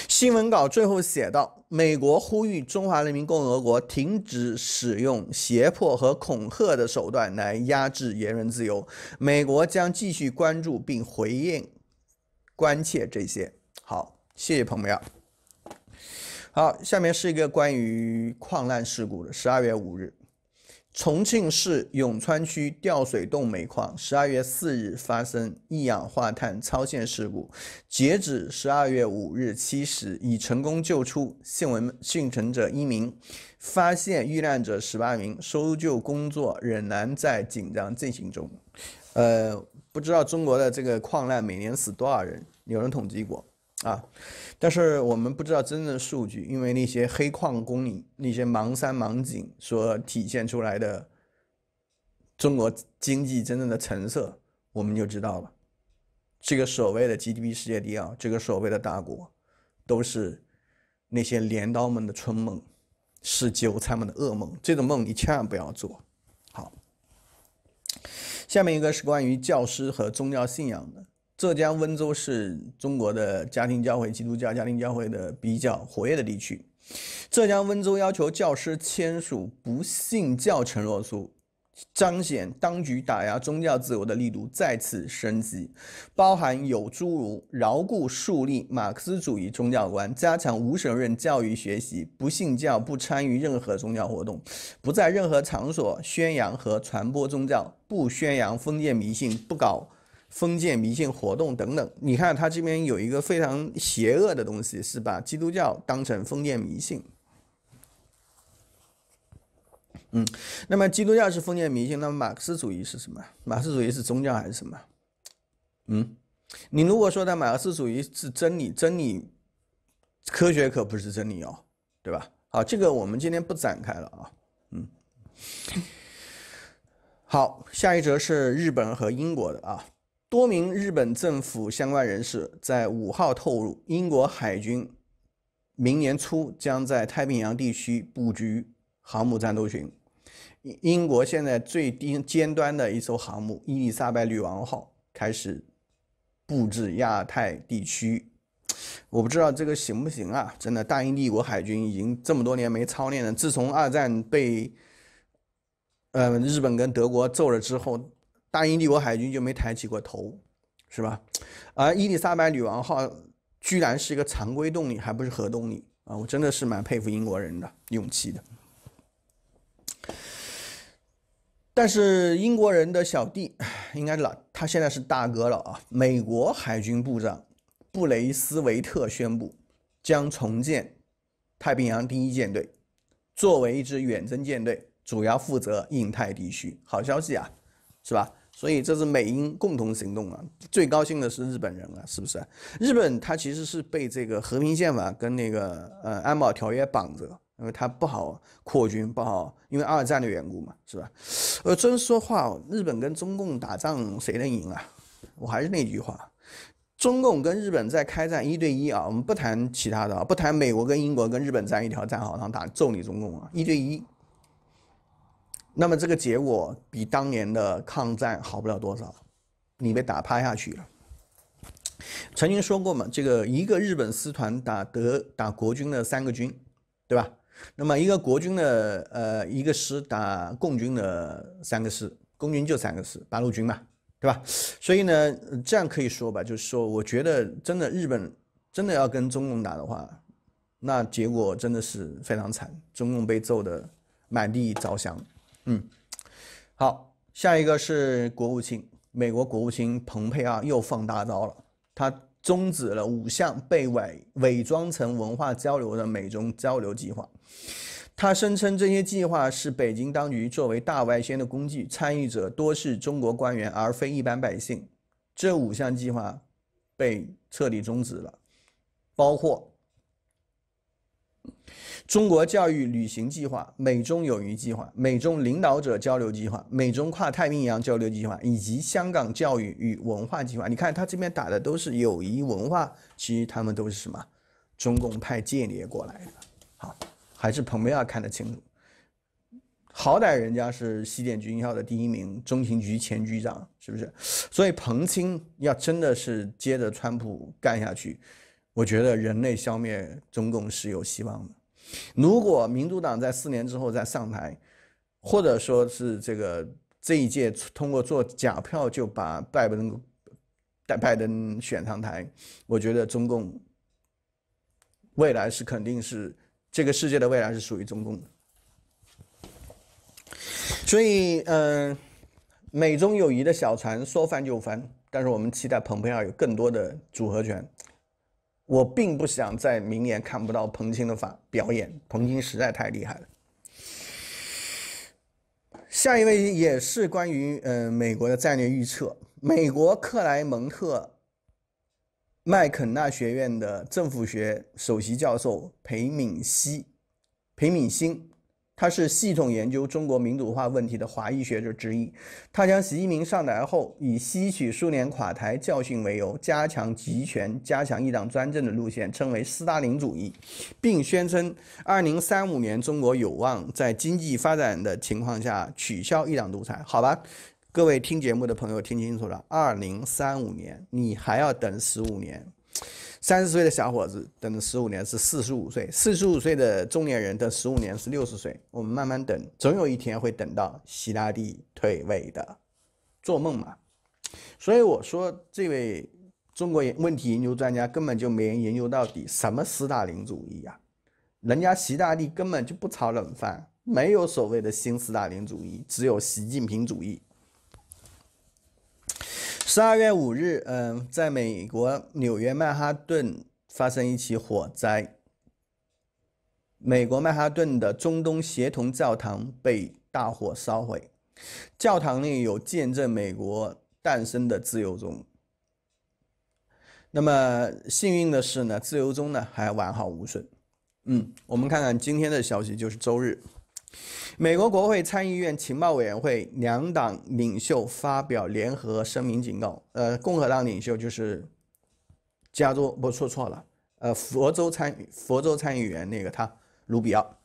新闻稿最后写道：“美国呼吁中华人民共和国停止使用胁迫和恐吓的手段来压制言论自由。美国将继续关注并回应关切这些。”好，谢谢朋友们。好，下面是一个关于矿难事故的，十二月五日。重庆市永川区吊水洞煤矿十二月四日发生一氧化碳超限事故，截止十二月五日七时，已成功救出幸闻幸存者一名，发现遇难者十八名，搜救工作仍然在紧张进行中。呃，不知道中国的这个矿难每年死多少人？有人统计过？啊，但是我们不知道真正的数据，因为那些黑矿工里那些盲山盲井所体现出来的中国经济真正的成色，我们就知道了。这个所谓的 GDP 世界第一这个所谓的大国，都是那些镰刀们的春梦，是韭菜们的噩梦。这种梦你千万不要做。好，下面一个是关于教师和宗教信仰的。浙江温州是中国的家庭教会、基督教、家庭教会的比较活跃的地区。浙江温州要求教师签署不信教承诺书，彰显当局打压宗教自由的力度再次升级。包含有诸如牢固树立马克思主义宗教观，加强无神论教育学习，不信教，不参与任何宗教活动，不在任何场所宣扬和传播宗教，不宣扬封建迷信，不搞。封建迷信活动等等，你看他这边有一个非常邪恶的东西，是把基督教当成封建迷信。嗯，那么基督教是封建迷信，那么马克思主义是什么？马克思主义是宗教还是什么？嗯，你如果说的马克思主义是真理，真理科学可不是真理哦，对吧？好，这个我们今天不展开了啊。嗯，好，下一则是日本和英国的啊。多名日本政府相关人士在五号透露，英国海军明年初将在太平洋地区布局航母战斗群。英英国现在最低尖端的一艘航母“伊丽莎白女王号”开始布置亚太地区。我不知道这个行不行啊？真的，大英帝国海军已经这么多年没操练了，自从二战被呃日本跟德国揍了之后。大英帝国海军就没抬起过头，是吧？而伊丽莎白女王号居然是一个常规动力，还不是核动力啊！我真的是蛮佩服英国人的勇气的。但是英国人的小弟，应该是老他现在是大哥了啊！美国海军部长布雷斯维特宣布将重建太平洋第一舰队，作为一支远征舰队，主要负责印太地区。好消息啊，是吧？所以这是美英共同行动啊，最高兴的是日本人啊，是不是？日本它其实是被这个和平宪法跟那个呃安保条约绑着，因为它不好扩军，不好因为二战的缘故嘛，是吧？呃，真说话，日本跟中共打仗谁能赢啊？我还是那句话，中共跟日本在开战一对一啊，我们不谈其他的，不谈美国跟英国跟日本站一条战壕上打揍你中共啊，一对一。那么这个结果比当年的抗战好不了多少，你被打趴下去了。曾经说过嘛，这个一个日本师团打德打国军的三个军，对吧？那么一个国军的呃一个师打共军的三个师，共军就三个师，八路军嘛，对吧？所以呢，这样可以说吧，就是说，我觉得真的日本真的要跟中共打的话，那结果真的是非常惨，中共被揍的满地着降。嗯，好，下一个是国务卿，美国国务卿蓬佩奥又放大招了，他终止了五项被伪伪装成文化交流的美中交流计划，他声称这些计划是北京当局作为大外宣的工具，参与者多是中国官员而非一般百姓，这五项计划被彻底终止了，包括。中国教育旅行计划、美中友谊计划、美中领导者交流计划、美中跨太平洋交流计划以及香港教育与文化计划，你看他这边打的都是友谊、文化，其实他们都是什么？中共派间谍过来的。好，还是彭佩要看得清楚，好歹人家是西点军校的第一名，中情局前局长，是不是？所以彭清要真的是接着川普干下去，我觉得人类消灭中共是有希望的。如果民主党在四年之后再上台，或者说是这个这一届通过做假票就把拜登带拜登选上台，我觉得中共未来是肯定是这个世界的未来是属于中共的。所以，嗯，美中友谊的小船说翻就翻，但是我们期待蓬佩奥有更多的组合拳。我并不想在明年看不到彭青的法表演，彭青实在太厉害了。下一位也是关于呃美国的战略预测，美国克莱蒙特麦肯纳学院的政府学首席教授裴敏熙，裴敏星他是系统研究中国民主化问题的华裔学者之一。他将习近平上台后以吸取苏联垮台教训为由加强集权、加强一党专政的路线称为斯大林主义，并宣称，二零三五年中国有望在经济发展的情况下取消一党独裁。好吧，各位听节目的朋友听清楚了，二零三五年你还要等十五年。三十岁的小伙子等十五年是四十五岁，四十五岁的中年人等十五年是六十岁。我们慢慢等，总有一天会等到习大帝退位的。做梦嘛！所以我说，这位中国问题研究专家根本就没人研究到底什么斯大林主义呀，人家习大帝根本就不炒冷饭，没有所谓的新斯大林主义，只有习近平主义。十二月五日，嗯，在美国纽约曼哈顿发生一起火灾，美国曼哈顿的中东协同教堂被大火烧毁，教堂内有见证美国诞生的自由钟。那么幸运的是呢，自由钟呢还完好无损。嗯，我们看看今天的消息，就是周日。美国国会参议院情报委员会两党领袖发表联合声明，警告：呃，共和党领袖就是加州，不说错了，呃，佛州参佛州参议员那个他卢比奥，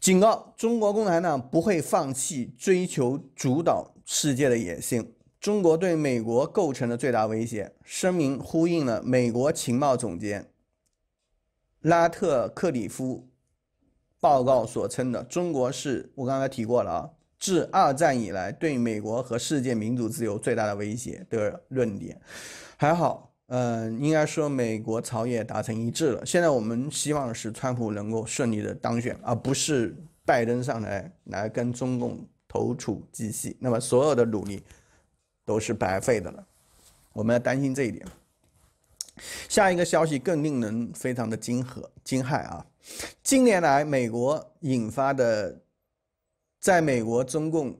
警告中国共产党不会放弃追求主导世界的野心。中国对美国构成的最大威胁。声明呼应了美国情报总监拉特克里夫。报告所称的“中国是我刚才提过了啊，自二战以来对美国和世界民主自由最大的威胁”的论点，还好，嗯，应该说美国朝野达成一致了。现在我们希望的是川普能够顺利的当选，而不是拜登上来来跟中共投鼠忌器。那么所有的努力都是白费的了，我们要担心这一点。下一个消息更令人非常的惊和惊骇啊！近年来，美国引发的，在美国中共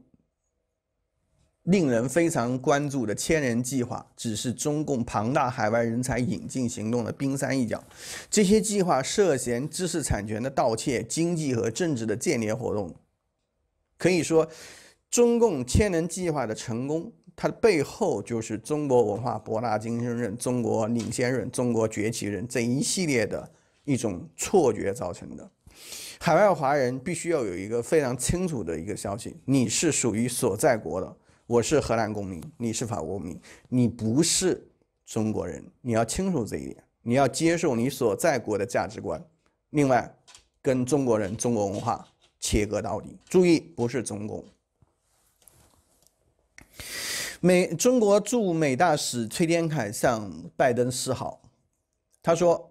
令人非常关注的“千人计划”，只是中共庞大海外人才引进行动的冰山一角。这些计划涉嫌知识产权的盗窃、经济和政治的间谍活动。可以说，中共“千人计划”的成功。它的背后就是中国文化博大精深论、中国领先论、中国崛起论这一系列的一种错觉造成的。海外华人必须要有一个非常清楚的一个消息：你是属于所在国的，我是荷兰公民，你是法国公民，你不是中国人，你要清楚这一点，你要接受你所在国的价值观。另外，跟中国人、中国文化切割到底。注意，不是中共。美中国驻美大使崔天凯向拜登示好，他说：“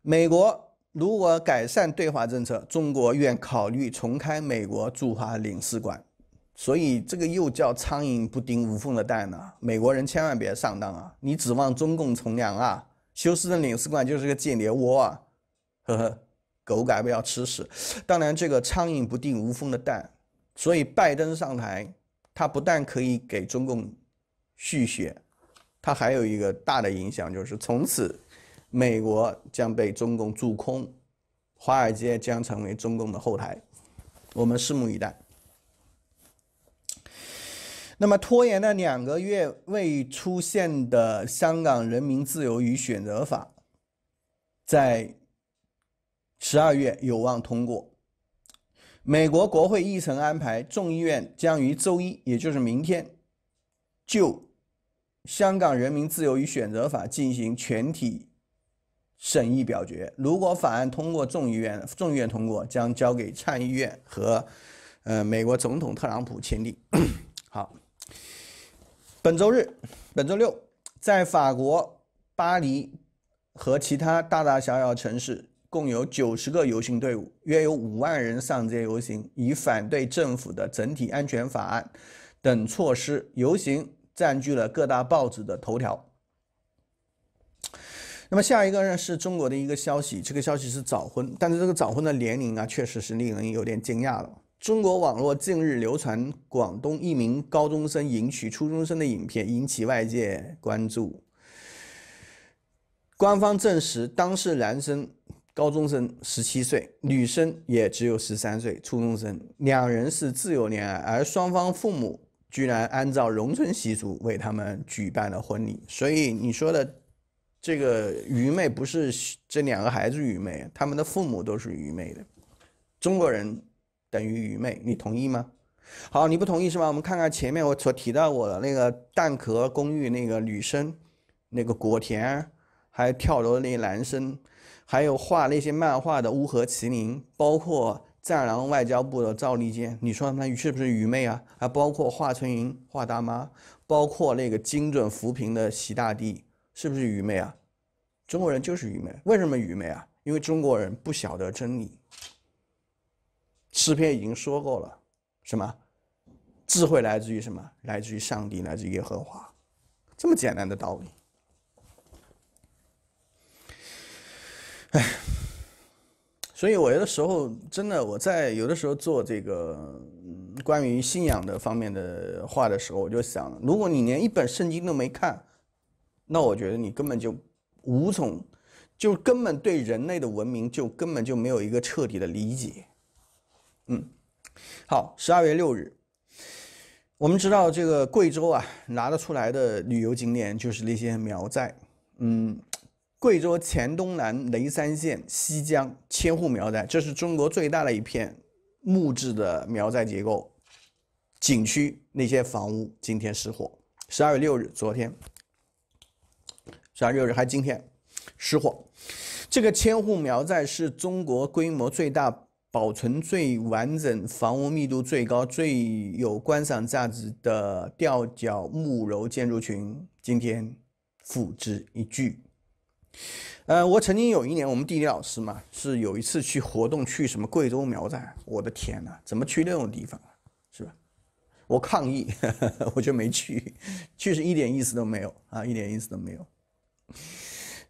美国如果改善对华政策，中国愿考虑重开美国驻华领事馆。”所以这个又叫“苍蝇不叮无缝的蛋”呢？美国人千万别上当啊！你指望中共从良啊？休斯顿领事馆就是个间谍窝啊！呵呵，狗改不了吃屎。当然，这个苍蝇不叮无缝的蛋，所以拜登上台。它不但可以给中共续血，它还有一个大的影响，就是从此美国将被中共驻空，华尔街将成为中共的后台，我们拭目以待。那么拖延了两个月未出现的香港《人民自由与选择法》，在十二月有望通过。美国国会议程安排，众议院将于周一，也就是明天，就《香港人民自由与选择法》进行全体审议表决。如果法案通过众议院，众议院通过将交给参议院和，呃，美国总统特朗普签订。好，本周日，本周六，在法国巴黎和其他大大小小城市。共有九十个游行队伍，约有五万人上街游行，以反对政府的整体安全法案等措施。游行占据了各大报纸的头条。那么下一个呢？是中国的一个消息，这个消息是早婚，但是这个早婚的年龄啊，确实是令人有点惊讶了。中国网络近日流传广东一名高中生迎娶初中生的影片，引起外界关注。官方证实，当事男生。高中生十七岁，女生也只有十三岁，初中生两人是自由恋爱，而双方父母居然按照农村习俗为他们举办了婚礼。所以你说的这个愚昧，不是这两个孩子愚昧，他们的父母都是愚昧的。中国人等于愚昧，你同意吗？好，你不同意是吧？我们看看前面我所提到我的那个蛋壳公寓那个女生，那个果田。还跳楼的那些男生，还有画那些漫画的乌合麒麟，包括战狼外交部的赵立坚，你说他是不是愚昧啊？还包括华春莹、华大妈，包括那个精准扶贫的习大帝，是不是愚昧啊？中国人就是愚昧，为什么愚昧啊？因为中国人不晓得真理。诗篇已经说过了，什么？智慧来自于什么？来自于上帝，来自于耶和华，这么简单的道理。唉，所以我有的时候，真的，我在有的时候做这个关于信仰的方面的话的时候，我就想，如果你连一本圣经都没看，那我觉得你根本就无从，就根本对人类的文明就根本就没有一个彻底的理解。嗯，好，十二月六日，我们知道这个贵州啊，拿得出来的旅游景点就是那些苗寨，嗯。贵州黔东南雷山县西江千户苗寨，这是中国最大的一片木质的苗寨结构景区，那些房屋今天失火。十二月六日，昨天，十二月六日还今天失火。这个千户苗寨是中国规模最大、保存最完整、房屋密度最高、最有观赏价值的吊脚木楼建筑群，今天付之一炬。呃，我曾经有一年，我们地理老师嘛，是有一次去活动，去什么贵州苗寨。我的天哪，怎么去那种地方啊？是吧？我抗议，我就没去，确实一点意思都没有啊，一点意思都没有，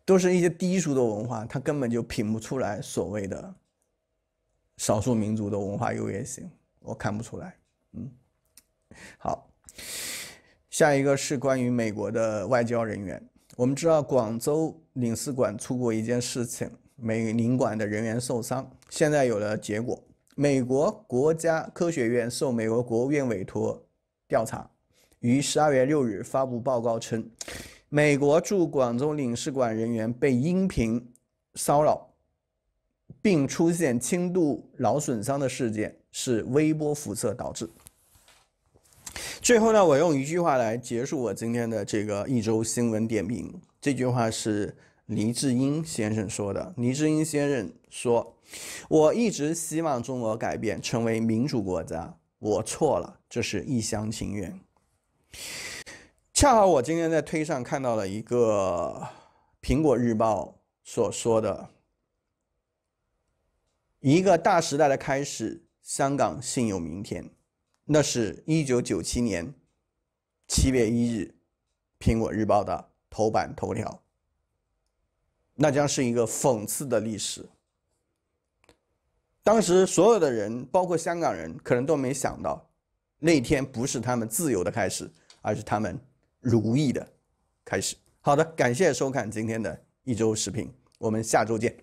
都是一些低俗的文化，他根本就品不出来所谓的少数民族的文化优越性，我看不出来。嗯，好，下一个是关于美国的外交人员。我们知道广州领事馆出过一件事情，美领馆的人员受伤，现在有了结果。美国国家科学院受美国国务院委托调查，于十二月六日发布报告称，美国驻广州领事馆人员被音频骚扰，并出现轻度脑损伤的事件是微波辐射导致。最后呢，我用一句话来结束我今天的这个一周新闻点评。这句话是黎智英先生说的。黎智英先生说：“我一直希望中国改变，成为民主国家。我错了，这是一厢情愿。”恰好我今天在推上看到了一个《苹果日报》所说的：“一个大时代的开始，香港幸有明天。”那是一九九七年七月一日《苹果日报》的头版头条。那将是一个讽刺的历史。当时所有的人，包括香港人，可能都没想到，那天不是他们自由的开始，而是他们如意的开始。好的，感谢收看今天的一周视频，我们下周见。